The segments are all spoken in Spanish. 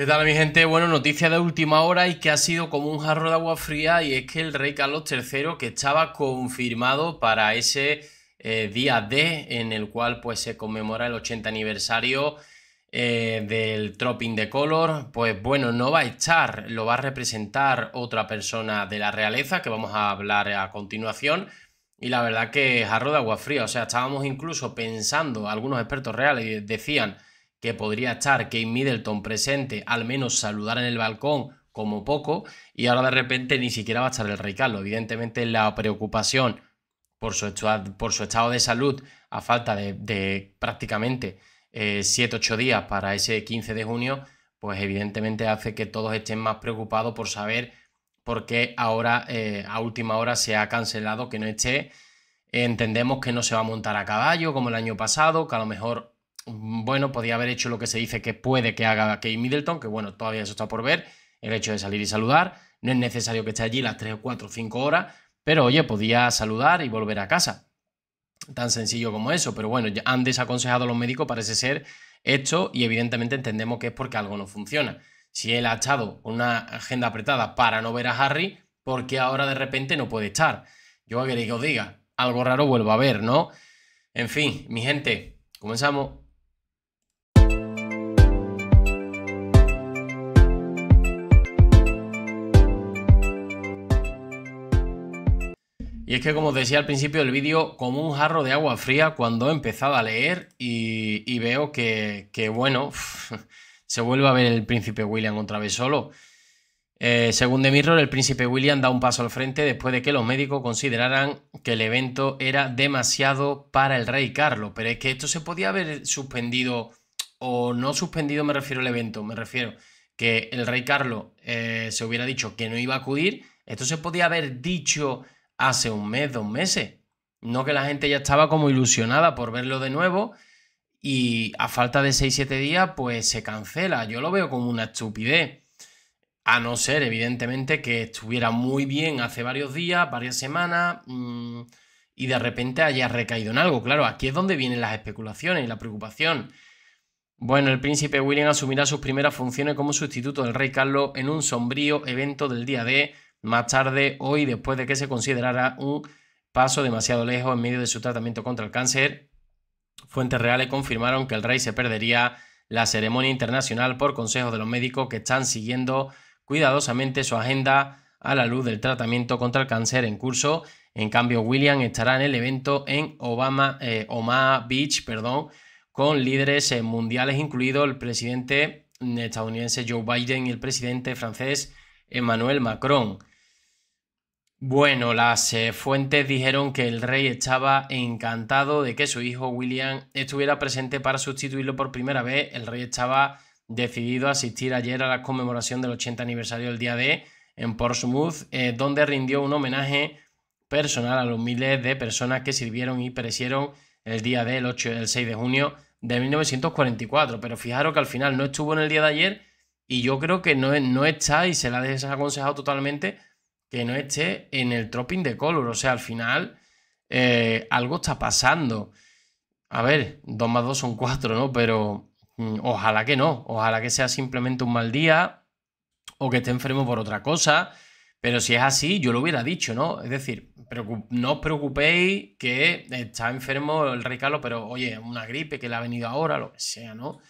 ¿Qué tal mi gente? Bueno, noticia de última hora y que ha sido como un jarro de agua fría y es que el rey Carlos III que estaba confirmado para ese eh, día D en el cual pues se conmemora el 80 aniversario eh, del Tropping de Color, pues bueno, no va a estar, lo va a representar otra persona de la realeza que vamos a hablar a continuación. Y la verdad que jarro de agua fría, o sea, estábamos incluso pensando, algunos expertos reales decían, que podría estar Kate Middleton presente, al menos saludar en el balcón como poco, y ahora de repente ni siquiera va a estar el Rey Evidentemente la preocupación por su, por su estado de salud a falta de, prácticamente 7-8 eh, días para ese 15 de junio, pues evidentemente hace que todos estén más preocupados por saber por qué ahora eh, a última hora se ha cancelado que no esté. Entendemos que no se va a montar a caballo como el año pasado, que a lo mejor Mm, bueno, podía haber hecho lo que se dice que puede que haga Kate Middleton, que bueno, todavía eso está por ver, el hecho de salir y saludar. No es necesario que esté allí las 3, 4, 5 horas, pero oye, podía saludar y volver a casa. Tan sencillo como eso, pero bueno, han desaconsejado a los médicos, parece ser esto, y evidentemente entendemos que es porque algo no funciona. Si él ha estado con una agenda apretada para no ver a Harry, ¿por qué ahora de repente no puede estar? Yo ver, que os diga, algo raro vuelvo a ver, ¿no? En fin, mi gente, comenzamos. Y es que, como os decía al principio del vídeo, como un jarro de agua fría cuando empezaba a leer y, veo que, bueno, se vuelve a ver el príncipe William otra vez solo. Eh, según The Mirror, el príncipe William da un paso al frente después de que los médicos consideraran que el evento era demasiado para el rey Carlos. Pero es que esto se podía haber suspendido, o no suspendido me refiero al evento, me refiero que el rey Carlos eh, se hubiera dicho que no iba a acudir. Esto se podía haber dicho hace un mes, dos meses. No que la gente ya estaba como ilusionada por verlo de nuevo y a falta de 6-7 días pues se cancela. Yo lo veo como una estupidez. A no ser, evidentemente, que estuviera muy bien hace varios días, varias semanas, mm, y de repente haya recaído en algo. Claro, aquí es donde vienen las especulaciones y la preocupación. Bueno, el príncipe William asumirá sus primeras funciones como sustituto del rey Carlos en un sombrío evento del día de más tarde hoy después de que se considerara un paso demasiado lejos en medio de su tratamiento contra el cáncer. Fuentes reales confirmaron que el rey se perdería la ceremonia internacional por consejo de los médicos que están siguiendo cuidadosamente su agenda a la luz del tratamiento contra el cáncer en curso. En cambio, William estará en el evento en Obama, eh, Omaha Beach, perdón, con líderes eh, mundiales, incluido el presidente estadounidense Joe Biden y el presidente francés Emmanuel Macron. Bueno, las eh, fuentes dijeron que el rey estaba encantado de que su hijo William estuviera presente para sustituirlo por primera vez. El rey estaba decidido a asistir ayer a la conmemoración del 80 aniversario del día de en Portsmouth, eh, donde rindió un homenaje personal a los miles de personas que sirvieron y perecieron el día del 8, el 6 de junio de 1944. Pero fijaros que al final no estuvo en el día de ayer y yo creo que no, no está y se la ha desaconsejado totalmente que no esté en el Tropping de Color. O sea, al final eh, algo está pasando. A ver, dos más dos son cuatro, ¿no? Pero mm, ojalá que no. Ojalá que sea simplemente un mal día o que esté enfermo por otra cosa. Pero si es así, yo lo hubiera dicho, ¿no? Es decir, no os preocupéis que está enfermo el recalo pero oye, una gripe que le ha venido ahora, lo que sea, ¿no?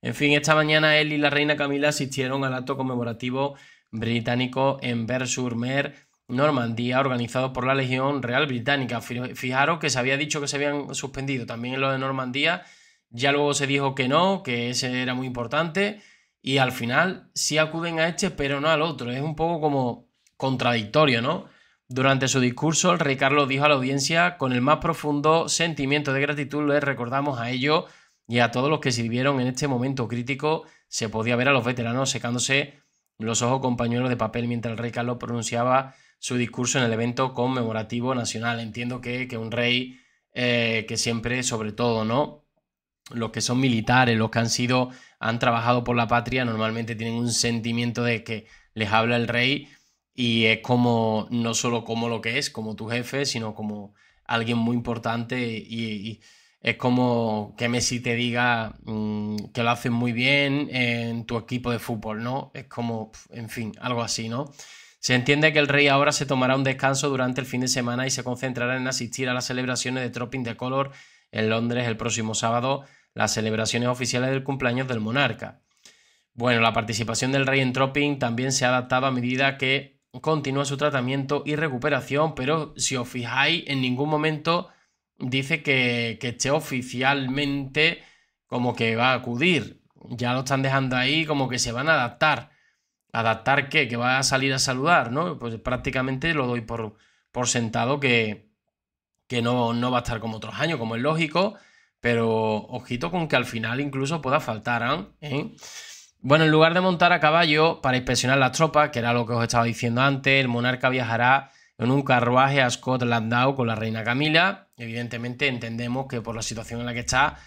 En fin, esta mañana él y la reina Camila asistieron al acto conmemorativo británico en Bersurmer, Normandía, organizado por la Legión Real Británica. Fijaros que se había dicho que se habían suspendido también en lo de Normandía, ya luego se dijo que no, que ese era muy importante, y al final sí acuden a este, pero no al otro. Es un poco como contradictorio, ¿no? Durante su discurso, el rey Carlos dijo a la audiencia, con el más profundo sentimiento de gratitud, les recordamos a ellos y a todos los que sirvieron en este momento crítico. Se podía ver a los veteranos secándose los ojos compañeros de papel mientras el rey Carlos pronunciaba su discurso en el evento conmemorativo nacional. Entiendo que, un rey eh, que siempre, sobre todo, ¿no? Los que son militares, los que han sido, han trabajado por la patria, normalmente tienen un sentimiento de que les habla el rey y es como, no solo como lo que es, como tu jefe, sino como alguien muy importante y es como que Messi te diga mm, que lo haces muy bien en tu equipo de fútbol, ¿no? Es como, en fin, algo así, ¿no? Se entiende que el rey ahora se tomará un descanso durante el fin de semana y se concentrará en asistir a las celebraciones de Tropping de Color en Londres el próximo sábado, las celebraciones oficiales del cumpleaños del monarca. Bueno, la participación del rey en Tropping también se ha adaptado a medida que continúa su tratamiento y recuperación, pero si os fijáis, en ningún momento dice que, que oficialmente como que va a acudir. Ya lo están dejando ahí como que se van a adaptar. ¿Adaptar qué? Que va a salir a saludar, ¿no? Pues prácticamente lo doy por, por sentado que, que no, no va a estar como otros años, como es lógico. Pero ojito con que al final incluso pueda faltar, ¿eh? ¿Eh? Bueno, en lugar de montar a caballo para inspeccionar las tropas, que era lo que os estaba diciendo antes, el monarca viajará en un carruaje a Scott Landau con la reina Camila. Evidentemente entendemos que por la situación en la que está,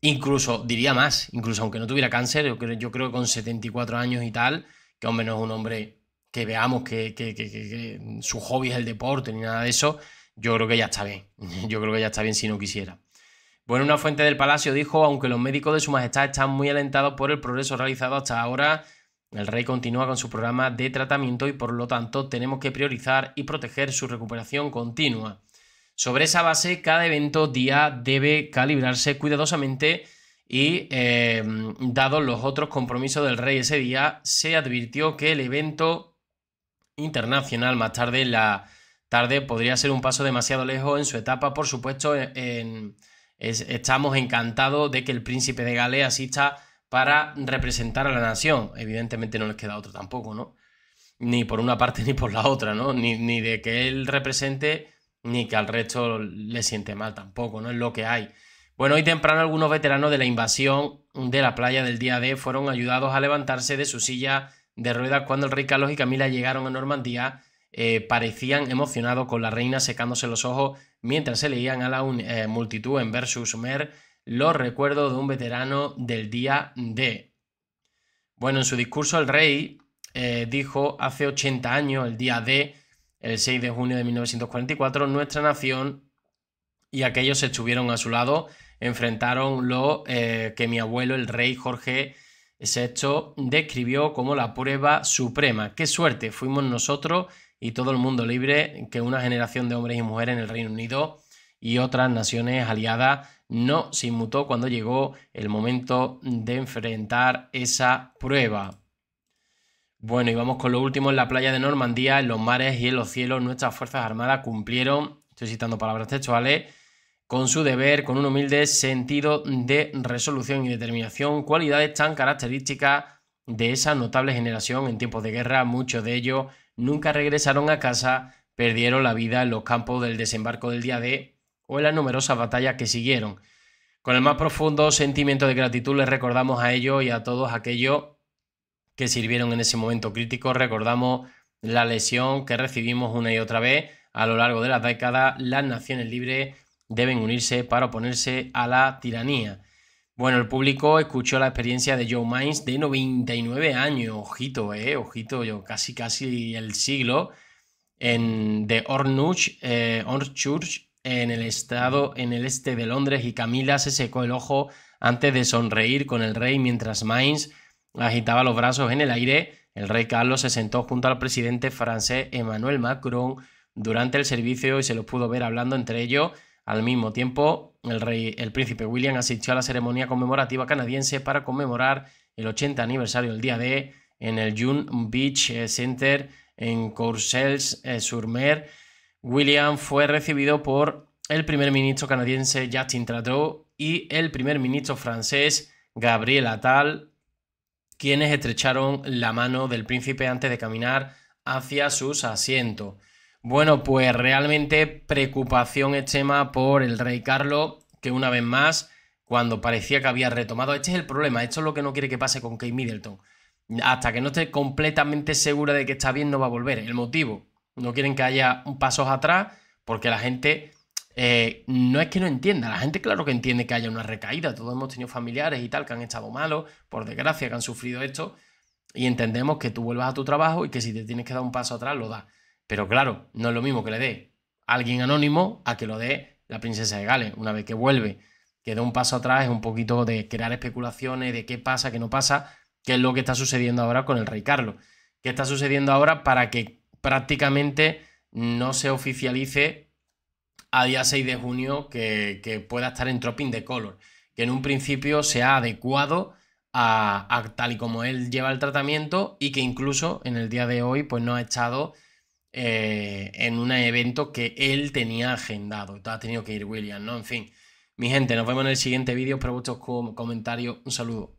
incluso, diría más, incluso aunque no tuviera cáncer, yo creo, que con 74 años y tal, que hombre no es un hombre que veamos que, que, su hobby es el deporte ni nada de eso, yo creo que ya está bien. Yo creo que ya está bien si no quisiera. Bueno, una fuente del palacio dijo, aunque los médicos de su majestad están muy alentados por el progreso realizado hasta ahora, el rey continúa con su programa de tratamiento y por lo tanto tenemos que priorizar y proteger su recuperación continua. Sobre esa base, cada evento día debe calibrarse cuidadosamente y em, dados los otros compromisos del rey ese día, se advirtió que el evento internacional más tarde en la tarde podría ser un paso demasiado lejos en su etapa. Por supuesto, estamos encantados de que el príncipe de Gales asista para representar a la nación. Evidentemente no les queda otro tampoco, ¿no? Ni por una parte ni por la otra, ¿no? Ni, de que él represente, ni que al resto le siente mal tampoco, ¿no? Es lo que hay. Bueno, hoy temprano algunos veteranos de la invasión de la playa del día D fueron ayudados a levantarse de su silla de ruedas cuando el rey Carlos y Camila llegaron a Normandía. Eh, parecían emocionados con la reina secándose los ojos mientras se leían a la eh, multitud en Versus Mer los recuerdos de un veterano del día D. Bueno, en su discurso el rey eh, dijo hace 80 años, el día D, el 6 de junio de 1944, nuestra nación y aquellos que estuvieron a su lado, enfrentaron lo eh, que mi abuelo, el rey Jorge VI, describió como la prueba suprema. Qué suerte fuimos nosotros y todo el mundo libre que una generación de hombres y mujeres en el Reino Unido y otras naciones aliadas no se inmutó cuando llegó el momento de enfrentar esa prueba. Bueno, y vamos con lo último en la playa de Normandía, en los mares y en los cielos, nuestras Fuerzas Armadas cumplieron, estoy citando palabras textuales, con su deber, con un humilde sentido de resolución y determinación, cualidades tan características de esa notable generación en tiempos de guerra, muchos de ellos nunca regresaron a casa, perdieron la vida en los campos del desembarco del día de o en las numerosas batallas que siguieron. Con el más profundo sentimiento de gratitud les recordamos a ellos y a todos aquellos que sirvieron en ese momento crítico, recordamos la lesión que recibimos una y otra vez a lo largo de las décadas, las naciones libres deben unirse para oponerse a la tiranía. Bueno, el público escuchó la experiencia de Joe Mines de 99 años, ojito, eh, ojito, yo casi casi el siglo, en The Ornuch, eh, en el estado en el este de Londres y Camila se secó el ojo antes de sonreír con el rey mientras Mainz agitaba los brazos en el aire. El rey Carlos se sentó junto al presidente francés Emmanuel Macron durante el servicio y se los pudo ver hablando entre ellos. Al mismo tiempo, el, rey, el príncipe William asistió a la ceremonia conmemorativa canadiense para conmemorar el 80 aniversario del día de... en el June Beach Center en Courcelles-sur-Mer William fue recibido por el primer ministro canadiense Justin Trudeau y el primer ministro francés Gabriel Attal, quienes estrecharon la mano del príncipe antes de caminar hacia sus asientos. Bueno, pues realmente preocupación extrema por el rey Carlos, que una vez más, cuando parecía que había retomado, este es el problema, esto es lo que no quiere que pase con Kate Middleton. Hasta que no esté completamente segura de que está bien, no va a volver. El motivo, no quieren que haya pasos atrás porque la gente eh, no es que no entienda, la gente claro que entiende que haya una recaída, todos hemos tenido familiares y tal que han estado malos, por desgracia, que han sufrido esto, y entendemos que tú vuelvas a tu trabajo y que si te tienes que dar un paso atrás, lo das. Pero claro, no es lo mismo que le dé alguien anónimo a que lo dé la princesa de Gales, una vez que vuelve, que dé un paso atrás, es un poquito de crear especulaciones de qué pasa, qué no pasa, qué es lo que está sucediendo ahora con el rey Carlos, qué está sucediendo ahora para que prácticamente no se oficialice a día 6 de junio que, pueda estar en Tropping de Color, que en un principio se ha adecuado a, tal y como él lleva el tratamiento y que incluso en el día de hoy pues no ha estado eh, en un evento que él tenía agendado, entonces ha tenido que ir William, ¿no? En fin, mi gente, nos vemos en el siguiente vídeo, espero vuestros comentarios, un saludo.